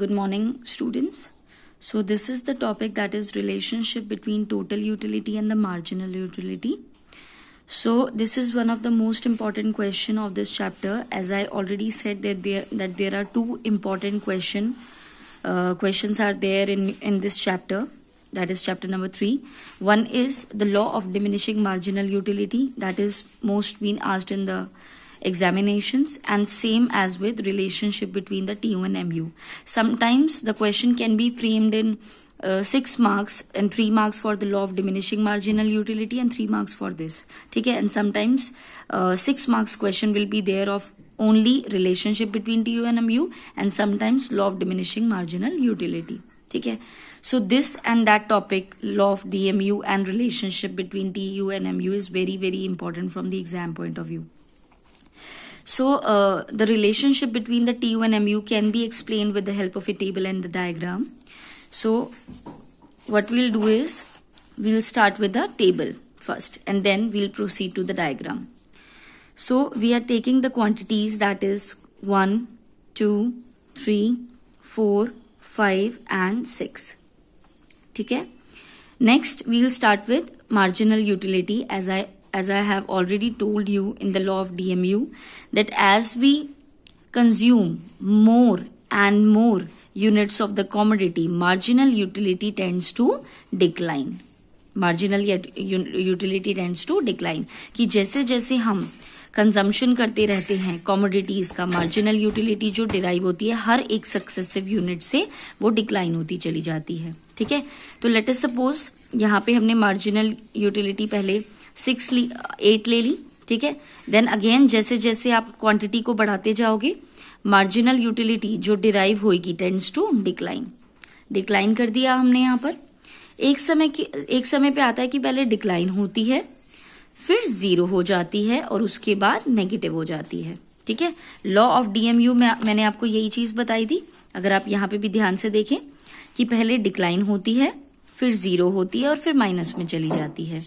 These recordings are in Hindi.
good morning students so this is the topic that is relationship between total utility and the marginal utility so this is one of the most important question of this chapter as i already said that there that there are two important question uh, questions are there in in this chapter that is chapter number 3 one is the law of diminishing marginal utility that is most been asked in the examinations and same as with relationship between the TU and MU. Sometimes the question can be framed in uh, 6 marks and 3 marks for the law of diminishing marginal utility and 3 marks for this. Okay, and sometimes uh, 6 marks question will be there of only relationship between TU and MU and sometimes law of diminishing marginal utility. okay? So this and that topic, law of DMU and relationship between TU and MU is very very important from the exam point of view. So uh, the relationship between the TU and MU can be explained with the help of a table and the diagram. So what we'll do is we'll start with the table first and then we'll proceed to the diagram. So we are taking the quantities that is 1, 2, 3, 4, 5 and 6. Okay. Next, we'll start with marginal utility as I as I have already told you in the law of DMU, that as we consume more and more units of the commodity, marginal utility tends to decline. Marginal utility tends to decline कि जैसे जैसे हम कंजम्पशन करते रहते हैं कॉमोडिटीज का मार्जिनल यूटिलिटी जो डिराइव होती है हर एक सक्सेसिव यूनिट से वो डिक्लाइन होती चली जाती है ठीक है तो लेट अस सपोज यहाँ पे हमने मार्जिनल यूटिलिटी पहले सिक्स ली एट ले ली ठीक है देन अगेन जैसे जैसे आप क्वांटिटी को बढ़ाते जाओगे मार्जिनल यूटिलिटी जो डिराइव होगी टेंड्स टू डिक्लाइन डिक्लाइन कर दिया हमने यहां पर एक समय की एक समय पे आता है कि पहले डिक्लाइन होती है फिर जीरो हो जाती है और उसके बाद नेगेटिव हो जाती है ठीक है लॉ ऑफ डीएमयू में मैंने आपको यही चीज बताई थी अगर आप यहां पे भी ध्यान से देखें कि पहले डिक्लाइन होती है फिर जीरो होती है और फिर माइनस में चली जाती है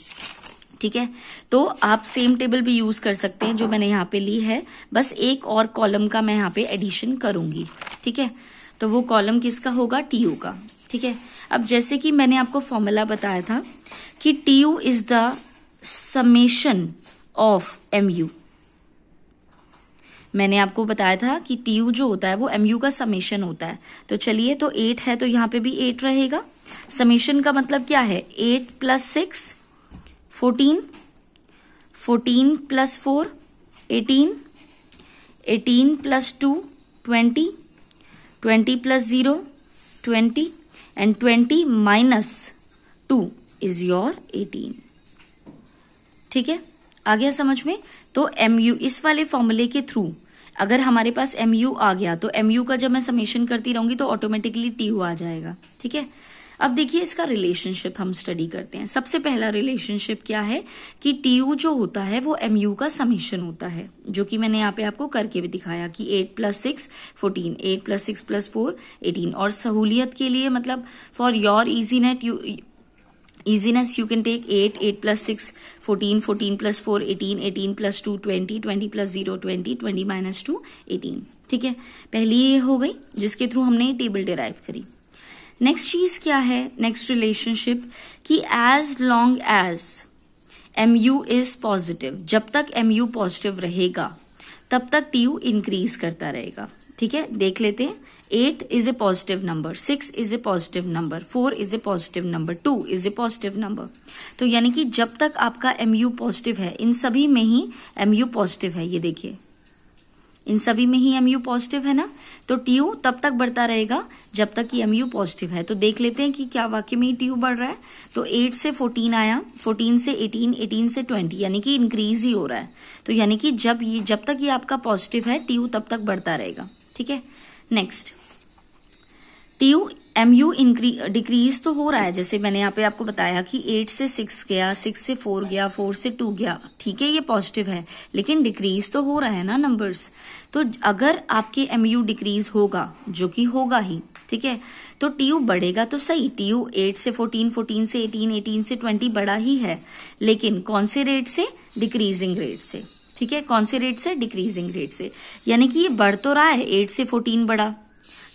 ठीक है तो आप सेम टेबल भी यूज कर सकते हैं जो मैंने यहाँ पे ली है बस एक और कॉलम का मैं यहाँ पे एडिशन करूंगी ठीक है तो वो कॉलम किसका होगा टी यू का ठीक है अब जैसे कि मैंने आपको फॉर्मूला बताया था कि T U is the summation of M U मैंने आपको बताया था कि टी यू जो होता है वो एम यू का समेशन होता है तो चलिए तो एट है तो यहाँ पे भी एट रहेगा समेशन का मतलब क्या है eight plus six fourteen fourteen plus four eighteen eighteen plus two twenty twenty plus zero twenty and twenty minus two is your eighteen ठीक है आ गया समझ में तो एम यू इस वाले फॉर्मूले के थ्रू अगर हमारे पास एम यू आ गया तो एम यू का जब मैं समेशन करती रहूंगी तो ऑटोमेटिकली टी यू आ जाएगा ठीक है अब देखिए इसका रिलेशनशिप हम स्टडी करते हैं सबसे पहला रिलेशनशिप क्या है कि टी जो होता है वो एम का समीशन होता है जो कि मैंने यहाँ पे आपको करके भी दिखाया कि eight plus six fourteen eight plus six plus four eighteen और सहूलियत के लिए मतलब for your easy net you easiness you can take 8 8 plus six fourteen fourteen plus four eighteen eighteen plus two twenty twenty plus zero twenty twenty minus two eighteen ठीक है पहली ये हो गई जिसके थ्रू हमने टेबल डिराइव करी नेक्स्ट चीज क्या है नेक्स्ट रिलेशनशिप कि as long as M U is positive जब तक एम यू पॉजिटिव रहेगा तब तक टी यू इंक्रीज करता रहेगा ठीक है देख लेते हैं eight is a positive number six is a positive number four is a positive number two is a positive number तो यानी कि जब तक आपका एम यू पॉजिटिव है इन सभी में ही एम यू पॉजिटिव है ये देखिए इन सभी में ही एमयू पॉजिटिव है ना तो टीयू तब तक बढ़ता रहेगा जब तक कि एमयू पॉजिटिव है तो देख लेते हैं कि क्या वाक्य में ही टीयू बढ़ रहा है तो 8 से 14 आया 14 से 18 18 से 20 यानी कि इंक्रीज ही हो रहा है तो यानी कि जब ये जब तक ये आपका पॉजिटिव है टीयू तब तक बढ़ता रहेगा ठीक है next TU MU U decrease तो हो रहा है जैसे मैंने यहाँ पे आपको बताया कि एट से सिक्स गया सिक्स से फोर गया फोर से टू गया ठीक है ये पॉजिटिव है लेकिन डिक्रीज तो हो रहा है ना नंबर्स तो अगर आपके एम यू डिक्रीज होगा जो कि होगा ही ठीक है तो टीयू बढ़ेगा तो सही टीयू एट से फोर्टीन फोर्टीन से एटीन एटीन से ट्वेंटी बड़ा ही है लेकिन कौन से रेट से डिक्रीजिंग रेट से ठीक है कौन से रेट से डिक्रीजिंग रेट से यानी कि ये बढ़ तो रहा है एट से फोर्टीन बढ़ा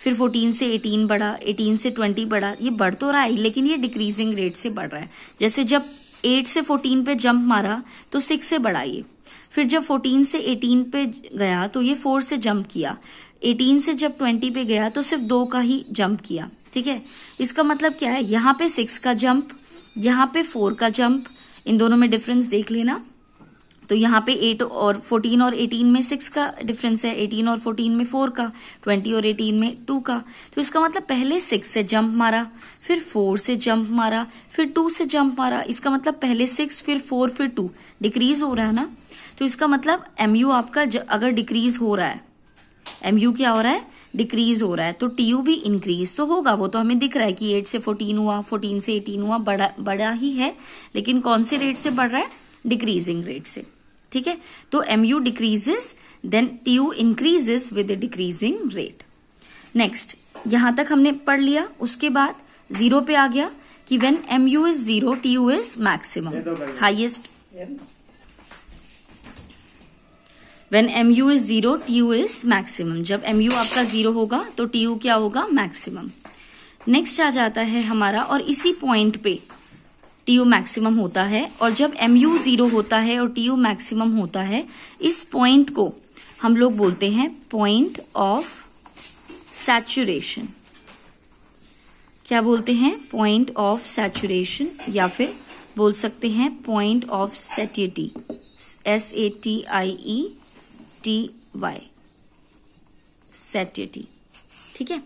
फिर 14 से 18 बढ़ा 18 से 20 बढ़ा ये बढ़ तो रहा है लेकिन ये डिक्रीजिंग रेट से बढ़ रहा है जैसे जब 8 से 14 पे जंप मारा तो 6 से बढ़ा ये फिर जब 14 से 18 पे गया तो ये 4 से जंप किया 18 से जब 20 पे गया तो सिर्फ दो का ही जंप किया ठीक है इसका मतलब क्या है यहां पे सिक्स का जंप यहां पे फोर का जंप इन दोनों में डिफरेंस देख लेना तो यहाँ पे एट और फोर्टीन और एटीन में सिक्स का डिफरेंस है एटीन और फोर्टीन में फोर का ट्वेंटी और एटीन में टू का तो इसका मतलब पहले सिक्स से जंप मारा फिर फोर से जंप मारा फिर टू से जंप मारा इसका मतलब पहले सिक्स फिर फोर फिर टू डिक्रीज हो रहा है ना तो इसका मतलब एमयू आपका अगर डिक्रीज हो रहा है एमयू क्या हो रहा है डिक्रीज हो रहा है तो टीयू भी इंक्रीज तो होगा वो तो हमें दिख रहा है कि एट से फोर्टीन हुआ फोर्टीन से एटीन हुआ बड़ा बड़ा ही है लेकिन कौन से रेट से बढ़ रहा है डिक्रीजिंग रेट से ठीक है तो M U decreases then T U increases with decreasing rate next यहां तक हमने पढ़ लिया उसके बाद जीरो पे आ गया कि when M U is zero T U is maximum highest when M U is zero T U is maximum जब एम यू आपका जीरो होगा तो टी यू क्या होगा मैक्सिमम नेक्स्ट आ जाता है हमारा और इसी पॉइंट पे टी यू मैक्सिमम होता है और जब एम यू जीरो होता है और टी यू मैक्सिमम होता है इस पॉइंट को हम लोग बोलते हैं पॉइंट ऑफ सैचुरेशन क्या बोलते हैं पॉइंट ऑफ सैचुरेशन या फिर बोल सकते हैं point of satiety S A T I E T Y satiety ठीक है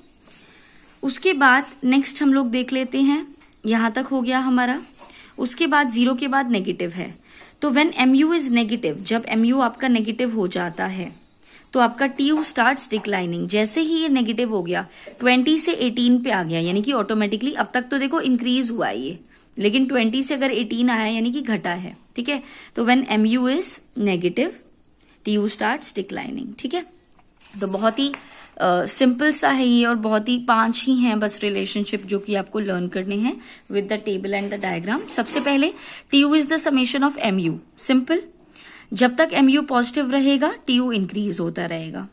उसके बाद नेक्स्ट हम लोग देख लेते हैं यहां तक हो गया हमारा उसके बाद जीरो के बाद नेगेटिव है तो when M U is negative जब एम यू आपका नेगेटिव हो जाता है तो आपका टी यू स्टार्ट डिक्लाइनिंग जैसे ही ये नेगेटिव हो गया 20 से 18 पे आ गया यानी कि ऑटोमेटिकली अब तक तो देखो इंक्रीज हुआ ये लेकिन 20 से अगर 18 आया यानी कि घटा है ठीक है तो when M U is negative T U start declining ठीक है तो बहुत ही सिंपल uh, सा है ये और बहुत ही पांच ही हैं बस रिलेशनशिप जो कि आपको लर्न करने हैं with the table and the diagram सबसे पहले T U is the summation of M U simple जब तक एम यू पॉजिटिव रहेगा टी यू इंक्रीज होता रहेगा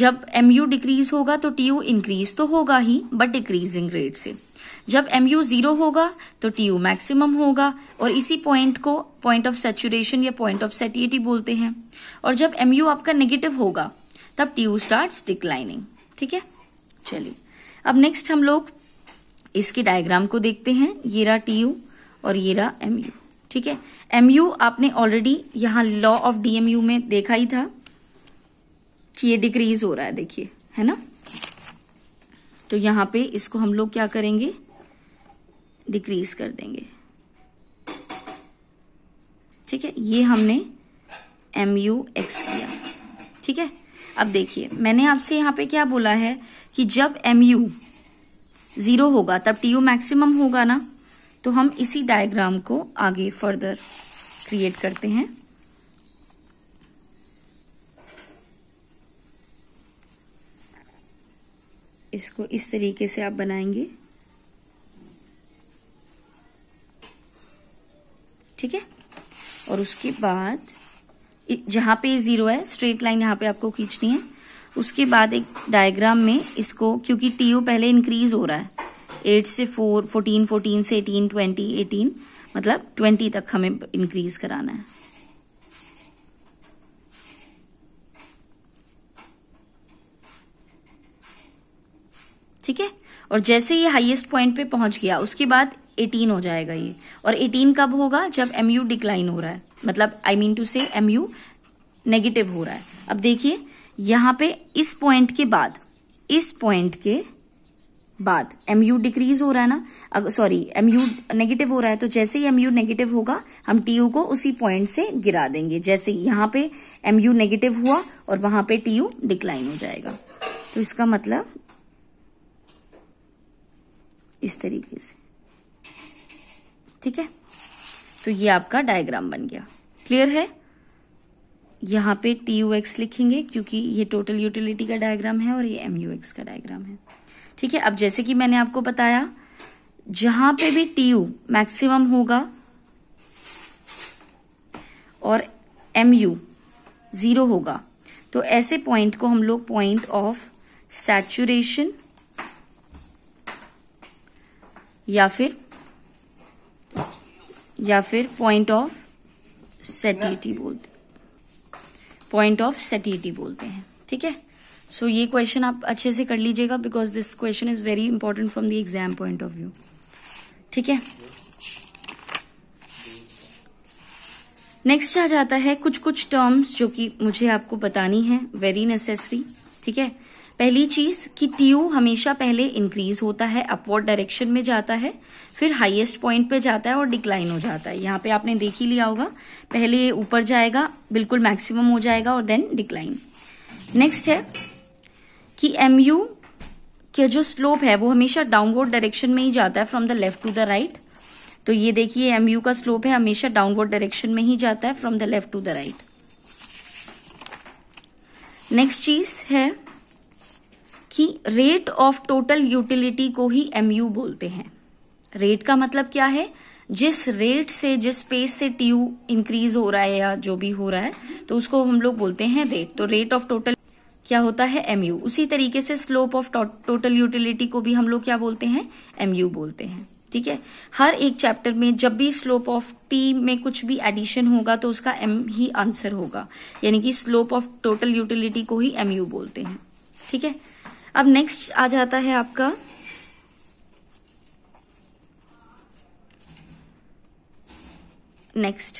जब एम यू डिक्रीज होगा तो टी यू इंक्रीज तो होगा ही बट डिक्रीजिंग रेट से जब एम यू जीरो होगा तो टी यू मैक्सिमम होगा और इसी पॉइंट को पॉइंट ऑफ सेचुरेशन या पॉइंट ऑफ सेटिएटी बोलते हैं और जब एम यू आपका नेगेटिव होगा तब ट्यू स्टार्ट डिक्लाइनिंग ठीक है चलिए अब नेक्स्ट हम लोग इसके डायग्राम को देखते हैं ये रहा टीयू और ये रहा एम यू ठीक है एम यू आपने ऑलरेडी यहां लॉ ऑफ डीएमयू में देखा ही था कि ये डिक्रीज हो रहा है देखिए है ना तो यहां पे इसको हम लोग क्या करेंगे डिक्रीज कर देंगे ठीक है ये हमने एम यू एक्स किया ठीक है अब देखिए मैंने आपसे यहाँ पे क्या बोला है कि जब एम यू जीरो होगा तब टी यू मैक्सिमम होगा ना तो हम इसी डायग्राम को आगे फर्दर क्रिएट करते हैं इसको इस तरीके से आप बनाएंगे ठीक है और उसके बाद जहां पे जीरो है स्ट्रेट लाइन यहाँ पे आपको खींचनी है उसके बाद एक डायग्राम में इसको क्योंकि टीयू पहले इंक्रीज हो रहा है एट से फोर फोर्टीन फोर्टीन से एटीन ट्वेंटी एटीन मतलब ट्वेंटी तक हमें इंक्रीज कराना है ठीक है और जैसे ये हाईएस्ट पॉइंट पे पहुंच गया उसके बाद 18 हो जाएगा ये और 18 कब होगा जब एम यू डिक्लाइन हो रहा है मतलब आई मीन टू से एम यू नेगेटिव हो रहा है अब देखिए यहां पे इस पॉइंट के बाद इस पॉइंट के बाद एम यू डिक्रीज हो रहा है ना सॉरी एम यू नेगेटिव हो रहा है तो जैसे ही एम यू नेगेटिव होगा हम टी यू को उसी पॉइंट से गिरा देंगे जैसे यहां पे एम यू नेगेटिव हुआ और वहां पे टी यू डिक्लाइन हो जाएगा तो इसका मतलब इस तरीके से ठीक है तो ये आपका डायग्राम बन गया क्लियर है यहां पे टी यू एक्स लिखेंगे क्योंकि ये टोटल यूटिलिटी का डायग्राम है और ये एम यू एक्स का डायग्राम है ठीक है अब जैसे कि मैंने आपको बताया जहां पे भी टी यू मैक्सिमम होगा और एम यू जीरो होगा तो ऐसे पॉइंट को हम लोग पॉइंट ऑफ सैचुरेशन या फिर या फिर पॉइंट ऑफ सेटिटी बोलते पॉइंट ऑफ सेटिटी बोलते हैं ठीक है सो so, ये क्वेश्चन आप अच्छे से कर लीजिएगा because this question is very important from the exam point of view ठीक है नेक्स्ट आ जाता है कुछ कुछ टर्म्स जो कि मुझे आपको बतानी है वेरी नेसेसरी ठीक है पहली चीज कि ट्यू हमेशा पहले इंक्रीज होता है अपवर्ड डायरेक्शन में जाता है फिर हाईएस्ट पॉइंट पे जाता है और डिक्लाइन हो जाता है यहां पे आपने देख ही लिया होगा पहले ऊपर जाएगा बिल्कुल मैक्सिमम हो जाएगा और देन डिक्लाइन नेक्स्ट है कि एमयू के का जो स्लोप है वो हमेशा डाउनवर्ड डायरेक्शन में ही जाता है from the left to the right तो ये देखिए एम का स्लोप है हमेशा डाउनवर्ड डायरेक्शन में ही जाता है from the left to the right next चीज है कि रेट ऑफ टोटल यूटिलिटी को ही एमयू बोलते हैं रेट का मतलब क्या है जिस रेट से जिस स्पेस से ट्यू इंक्रीज हो रहा है या जो भी हो रहा है तो उसको हम लोग बोलते हैं रेट तो रेट ऑफ टोटल क्या होता है एमयू उसी तरीके से स्लोप ऑफ टोटल यूटिलिटी को भी हम लोग क्या बोलते हैं एमयू बोलते हैं ठीक है हर एक चैप्टर में जब भी स्लोप ऑफ टी में कुछ भी एडिशन होगा तो उसका एम ही आंसर होगा यानी कि स्लोप ऑफ टोटल यूटिलिटी को ही एमयू बोलते हैं ठीक है अब नेक्स्ट आ जाता है आपका नेक्स्ट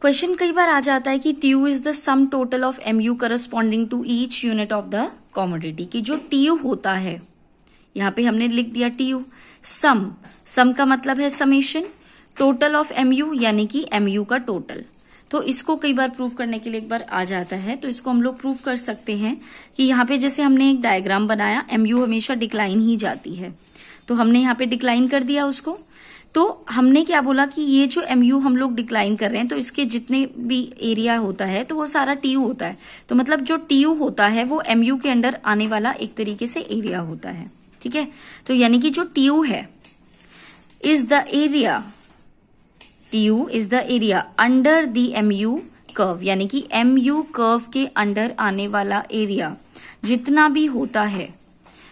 क्वेश्चन कई बार आ जाता है कि TU is the sum total of M U corresponding to each unit of the commodity की जो टीयू होता है यहां पे हमने लिख दिया टीयू सम सम का मतलब है समेशन टोटल ऑफ एमयू यानी कि एमयू का टोटल तो इसको कई बार प्रूफ करने के लिए एक बार आ जाता है तो इसको हम लोग प्रूफ कर सकते हैं कि यहाँ पे जैसे हमने एक डायग्राम बनाया एमयू हमेशा डिक्लाइन ही जाती है तो हमने यहाँ पे डिक्लाइन कर दिया उसको तो हमने क्या बोला कि ये जो एम हम लोग डिक्लाइन कर रहे हैं तो इसके जितने भी एरिया होता है तो वो सारा टी होता है तो मतलब जो टी होता है वो एम के अंडर आने वाला एक तरीके से एरिया होता है ठीक है तो यानी कि जो टी है is the area T U is the area under the M U curve यानी कि एम यू कर्व के अंडर आने वाला एरिया जितना भी होता है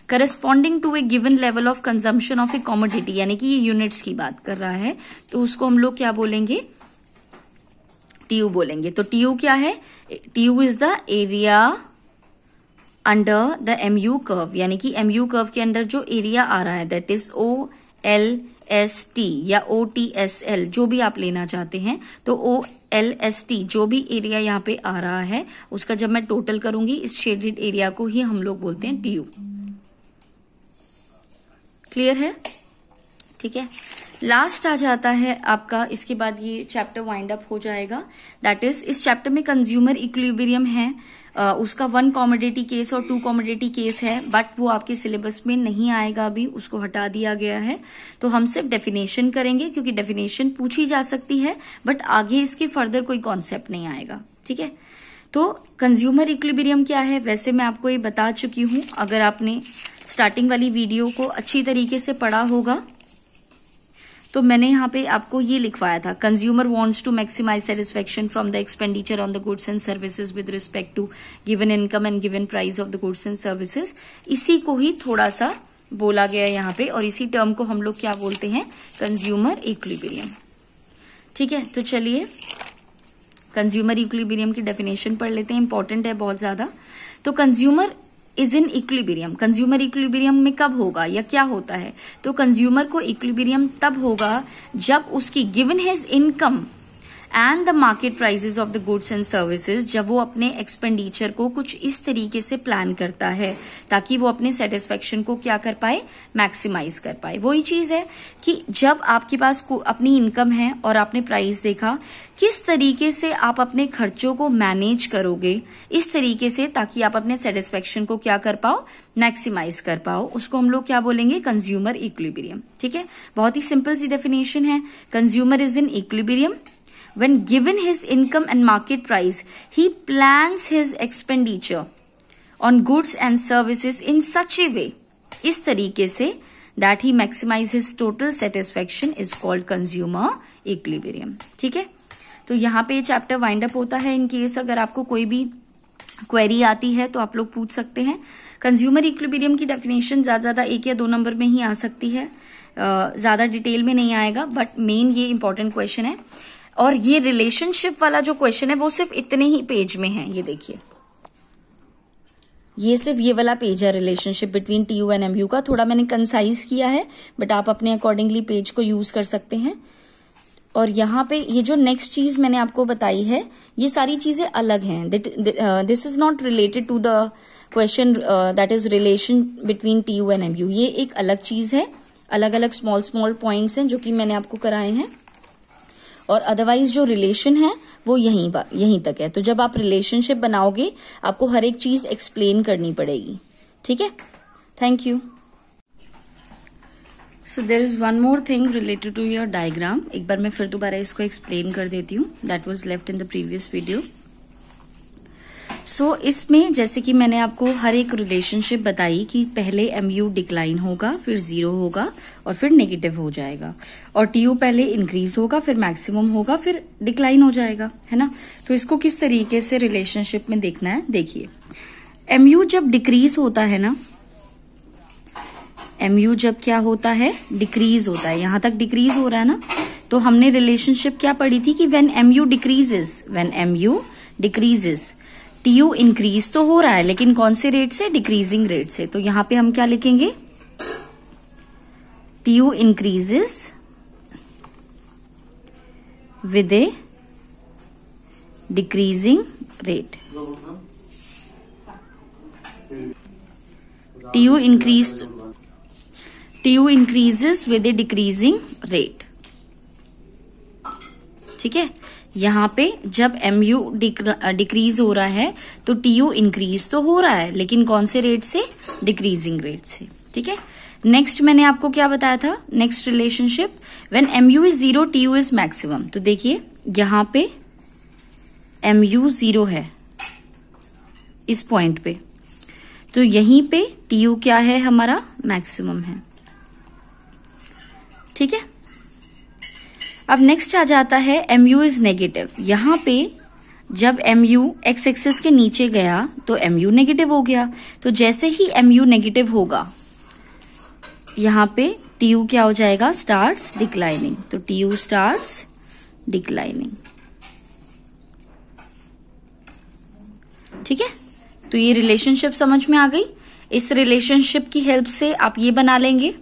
corresponding to a given level of consumption of a commodity यानी कि ये यूनिट्स की बात कर रहा है तो उसको हम लोग क्या बोलेंगे टीयू बोलेंगे तो टीयू क्या है TU is the area under the M U curve यानी कि एम यू कर्व के अंडर जो एरिया आ रहा है that is O L S T या ओ टी एस एल जो भी आप लेना चाहते हैं तो ओ एल एस टी जो भी एरिया यहाँ पे आ रहा है उसका जब मैं टोटल करूंगी इस शेडेड एरिया को ही हम लोग बोलते हैं डी यू क्लियर है ठीक है लास्ट आ जाता है आपका इसके बाद ये चैप्टर वाइंड अप हो जाएगा दैट इज इस चैप्टर में कंज्यूमर इक्विबेरियम है उसका वन कॉमोडिटी केस और टू कॉमोडिटी केस है बट वो आपके सिलेबस में नहीं आएगा अभी उसको हटा दिया गया है तो हम सिर्फ डेफिनेशन करेंगे क्योंकि डेफिनेशन पूछी जा सकती है बट आगे इसके फर्दर कोई कॉन्सेप्ट नहीं आएगा ठीक है तो कंज्यूमर इक्विबेरियम क्या है वैसे मैं आपको ये बता चुकी हूं अगर आपने स्टार्टिंग वाली वीडियो को अच्छी तरीके से पढ़ा होगा तो मैंने यहाँ पे आपको ये लिखवाया था consumer wants to maximise satisfaction from the expenditure on the goods and services with respect to given income and given price of the goods and services इसी को ही थोड़ा सा बोला गया यहाँ पे और इसी टर्म को हम लोग क्या बोलते हैं कंज्यूमर इक्विबेरियम ठीक है तो चलिए कंज्यूमर इक्विबेरियम की डेफिनेशन पढ़ लेते हैं इंपॉर्टेंट है बहुत ज्यादा तो consumer is in equilibrium consumer equilibrium में कब होगा या क्या होता है तो कंज्यूमर को इक्विबेरियम तब होगा जब उसकी given his income and the market prices of the goods and services जब वो अपने एक्सपेंडिचर को कुछ इस तरीके से प्लान करता है ताकि वो अपने सेटिस्फेक्शन को क्या कर पाए मैक्सिमाइज कर पाए वही चीज है कि जब आपके पास अपनी इनकम है और आपने प्राइस देखा किस तरीके से आप अपने खर्चों को मैनेज करोगे इस तरीके से ताकि आप अपने सेटिस्फेक्शन को क्या कर पाओ मैक्सिमाइज कर पाओ उसको हम लोग क्या बोलेंगे कंज्यूमर इक्विबिरियम ठीक है बहुत ही सिंपल सी डेफिनेशन है consumer is in equilibrium When given his income and market price, he plans his expenditure on goods and services in such a way, is tarike se that he maximizes total satisfaction is called consumer equilibrium. theek hai to yahan pe chapter wind up hota hai in case agar aapko koi bhi query आती है तो आप लोग पूछ सकते हैं कंज्यूमर इक्विबेरियम की डेफिनेशन ज्यादा ज्यादा एक या दो नंबर में ही आ सकती है ज्यादा डिटेल में नहीं आएगा बट मेन ये इंपॉर्टेंट क्वेश्चन है और ये रिलेशनशिप वाला जो क्वेश्चन है वो सिर्फ इतने ही पेज में है ये देखिए ये सिर्फ ये वाला पेज है relationship between T U and M U का थोड़ा मैंने कंसाइज किया है बट आप अपने अकॉर्डिंगली पेज को यूज कर सकते हैं और यहाँ पे ये जो नेक्स्ट चीज मैंने आपको बताई है ये सारी चीजें अलग हैं this is not related to the question that is relation between T U and M U ये एक अलग चीज है अलग अलग स्मॉल स्मॉल पॉइंट्स हैं जो कि मैंने आपको कराए हैं और अदरवाइज जो रिलेशन है वो यहीं यहीं तक है तो जब आप रिलेशनशिप बनाओगे आपको हर एक चीज एक्सप्लेन करनी पड़ेगी ठीक है thank you so there is one more thing related to your diagram एक बार मैं फिर दोबारा इसको एक्सप्लेन कर देती हूँ that was left in the previous video so so, इसमें जैसे कि मैंने आपको हर एक रिलेशनशिप बताई कि पहले एमयू डिक्लाइन होगा फिर जीरो होगा और फिर नेगेटिव हो जाएगा और टीयू पहले इंक्रीज होगा फिर मैक्सिमम होगा फिर डिक्लाइन हो जाएगा है ना तो इसको किस तरीके से रिलेशनशिप में देखना है देखिए एमयू जब डिक्रीज होता है ना एमयू जब क्या होता है डिक्रीज होता है यहां तक डिक्रीज हो रहा है ना तो हमने रिलेशनशिप क्या पढ़ी थी कि when MU decreases when MU decreases TU increase तो हो रहा है लेकिन कौन से रेट से डिक्रीजिंग रेट से तो यहां पे हम क्या लिखेंगे TU increases with a decreasing rate TU increase TU increases with a decreasing rate ठीक है यहाँ पे जब एम यू डिक्रीज हो रहा है तो टी यू इंक्रीज तो हो रहा है लेकिन कौन से रेट से डिक्रीजिंग रेट से ठीक है नेक्स्ट मैंने आपको क्या बताया था next relationship when M U is zero T U is maximum तो देखिए यहां पे एम यू जीरो है इस पॉइंट पे तो यहीं पे टी यू क्या है हमारा मैक्सिमम है ठीक है अब नेक्स्ट आ जाता है एम यू इज नेगेटिव यहां पे जब एम यू एक्स एक्सेस के नीचे गया तो एम यू नेगेटिव हो गया तो जैसे ही एम यू नेगेटिव होगा यहां पे टी यू क्या हो जाएगा स्टार्स डिक्लाइनिंग तो टी यू स्टार्स डिक्लाइनिंग ठीक है तो ये रिलेशनशिप समझ में आ गई इस रिलेशनशिप की हेल्प से आप ये बना लेंगे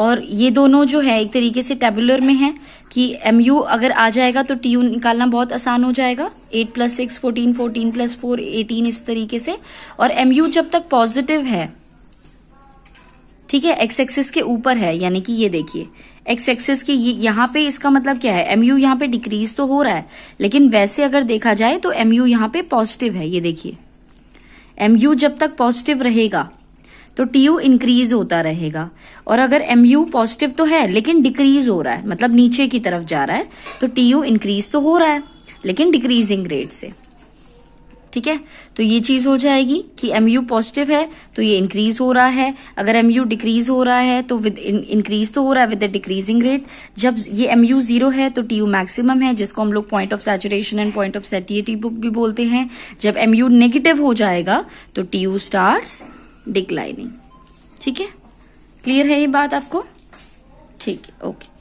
और ये दोनों जो है एक तरीके से टेबुलर में है कि एम यू अगर आ जाएगा तो टी यू निकालना बहुत आसान हो जाएगा eight plus six fourteen fourteen plus four eighteen इस तरीके से और एम यू जब तक पॉजिटिव है ठीक है एक्स एक्सिस के ऊपर है यानी कि ये देखिए एक्स एक्सिस के यहाँ पे इसका मतलब क्या है एमयू यहाँ पे डिक्रीज तो हो रहा है लेकिन वैसे अगर देखा जाए तो एमयू यहाँ पे पॉजिटिव है ये देखिए एमयू जब तक पॉजिटिव रहेगा तो टी यू इंक्रीज होता रहेगा और अगर एम यू पॉजिटिव तो है लेकिन डिक्रीज हो रहा है मतलब नीचे की तरफ जा रहा है तो टी यू इंक्रीज तो हो रहा है लेकिन डिक्रीजिंग रेट से ठीक है तो ये चीज हो जाएगी कि एम यू पॉजिटिव है तो ये इंक्रीज हो रहा है अगर एम यू डिक्रीज हो रहा है तो विद इंक्रीज तो हो रहा है विद डिक्रीजिंग रेट जब ये एम यू जीरो है तो टी यू मैक्सिमम है जिसको हम लोग point of saturation and point of satiety भी बोलते हैं जब एम यू नेगेटिव हो जाएगा तो टी यू स्टार्ट डिक्लाइनिंग ठीक है क्लियर है ये बात आपको ठीक है ओके